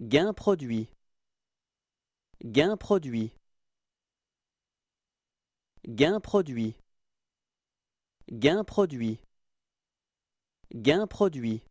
Gain produit Gain produit Gain produit Gain produit Gain produit